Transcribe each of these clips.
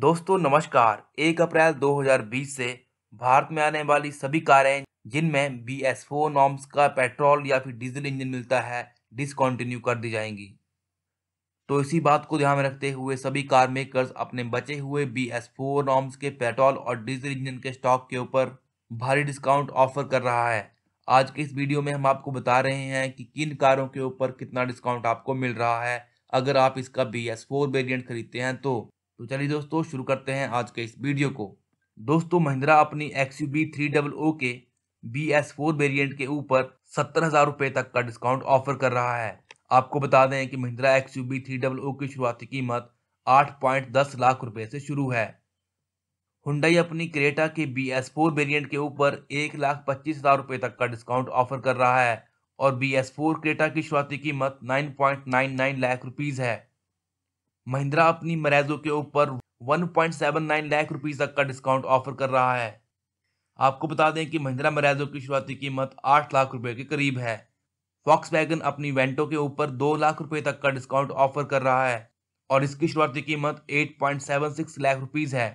दोस्तों नमस्कार एक अप्रैल 2020 से भारत में आने वाली सभी कारें जिनमें बी एस फोर नॉर्म्स का पेट्रोल या फिर डीजल इंजन मिलता है डिसकंटिन्यू कर दी जाएंगी तो इसी बात को ध्यान में रखते हुए सभी कार मेकर्स अपने बचे हुए बी एस फोर नॉर्म्स के पेट्रोल और डीजल इंजन के स्टॉक के ऊपर भारी डिस्काउंट ऑफर कर रहा है आज के इस वीडियो में हम आपको बता रहे हैं कि किन कारों के ऊपर कितना डिस्काउंट आपको मिल रहा है अगर आप इसका बी एस फोर वेरियंट खरीदते हैं तो तो चलिए दोस्तों शुरू करते हैं आज के इस वीडियो को दोस्तों महिंद्रा अपनी X U V three double O के बी एस फोर वेरियंट के ऊपर सत्तर हज़ार रुपये तक का डिस्काउंट ऑफर कर रहा है आपको बता दें कि Mahindra X U V three double O की शुरुआती कीमत आठ पॉइंट दस लाख रुपये से शुरू है हुंडई अपनी क्रेटा के बी एस फोर वेरियंट के ऊपर एक लाख पच्चीस हज़ार रुपये तक का डिस्काउंट ऑफर कर रहा है और बी एस फोर क्रेटा की शुरुआती कीमत nine point nine nine lakh rupees है महिंद्रा अपनी मरैजों के ऊपर 1.79 लाख रुपीस तक का डिस्काउंट ऑफर कर रहा है आपको बता दें कि महिंद्रा मरैजो की शुरुआती कीमत आठ लाख रुपए के करीब है फॉक्स वैगन अपनी वेंटो के ऊपर दो लाख रुपए तक का डिस्काउंट ऑफर कर रहा है और इसकी शुरुआती कीमत 8.76 लाख रुपीज़ है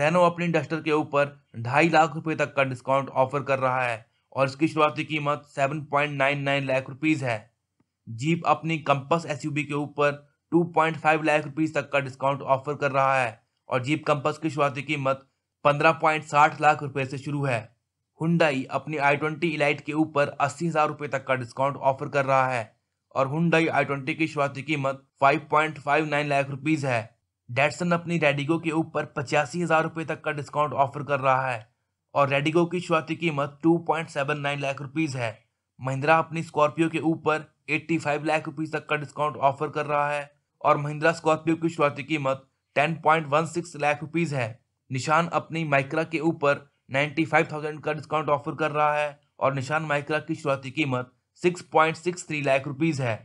रेनो अपनी डस्टर के ऊपर ढाई लाख रुपए तक का डिस्काउंट ऑफर कर रहा है और इसकी शुरुआती कीमत सेवन लाख रुपीज़ है जीप अपनी कंपस एस के ऊपर 2.5 लाख रुपीज़ तक का डिस्काउंट ऑफर कर रहा है और जीप कंपस की शुरुआती कीमत 15.60 लाख रुपए से शुरू है हुंडई अपनी आई ट्वेंटी इलाइट के ऊपर अस्सी हजार रुपये तक का डिस्काउंट ऑफर कर रहा है और हुंडई आई ट्वेंटी की शुरुआती कीमत 5.59 लाख रुपीज़ है डेटसन अपनी रेडिगो के ऊपर पचासी हजार रुपये तक का डिस्काउंट ऑफर कर रहा है और रेडिगो की शुरुआती कीमत 2.79 लाख रुपीज़ है महिंद्रा अपनी स्कॉर्पियो के ऊपर 85 लाख रुपीज़ तक का डिस्काउंट ऑफर कर रहा है और महिंद्रा स्कॉर्पियो की शुरुआती कीमत 10.16 लाख रुपीज है निशान अपनी माइक्रा के ऊपर 95,000 का डिस्काउंट ऑफर कर रहा है और निशान माइक्रा की शुरुआती कीमत 6.63 लाख रुपीज है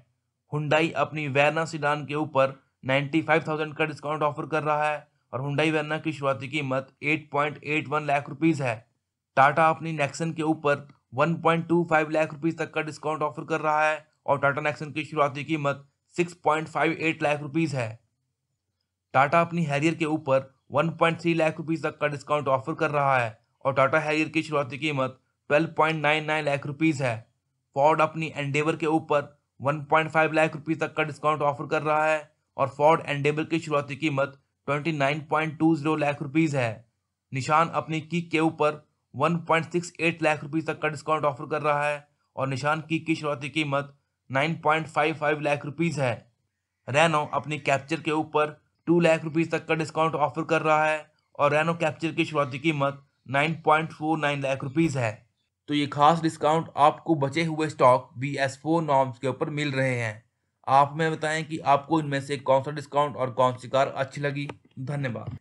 हुंडई अपनी वैरना सीडान के ऊपर 95,000 का डिस्काउंट ऑफर कर रहा है और हुंडई वैरना की शुरुआती कीमत 8.81 लाख रुपीज है टाटा अपनी नेक्सन के ऊपर 1.25 लाख रुपीज तक का डिस्काउंट ऑफर कर रहा है और टाटा नेक्सन की शुरुआती कीमत 6.58 लाख रुपीस है टाटा अपनी हैरियर के ऊपर 1.3 लाख रुपीस तक का डिस्काउंट ऑफर कर रहा है और टाटा हैरियर की शुरुआती कीमत 12.99 लाख रुपीस है फोर्ड अपनी एंडेवर के ऊपर 1.5 लाख रुपीस तक का डिस्काउंट ऑफर कर रहा है और फोर्ड एंडेवर की शुरुआती कीमत 29.20 लाख रुपीस है निशान अपनी किक के ऊपर 1.68 लाख रुपीस तक का डिस्काउंट ऑफर कर रहा है और निशान की की शुरुआती कीमत 9.55 लाख रुपीस है रेनो अपनी कैप्चर के ऊपर 2 लाख रुपीस तक का डिस्काउंट ऑफर कर रहा है और रेनो कैप्चर की शुरुआती कीमत 9.49 लाख रुपीस है तो ये खास डिस्काउंट आपको बचे हुए stock B S four norms के ऊपर मिल रहे हैं आप में बताएं कि आपको इनमें से कौन सा डिस्काउंट और कौन सी कार अच्छी लगी धन्यवाद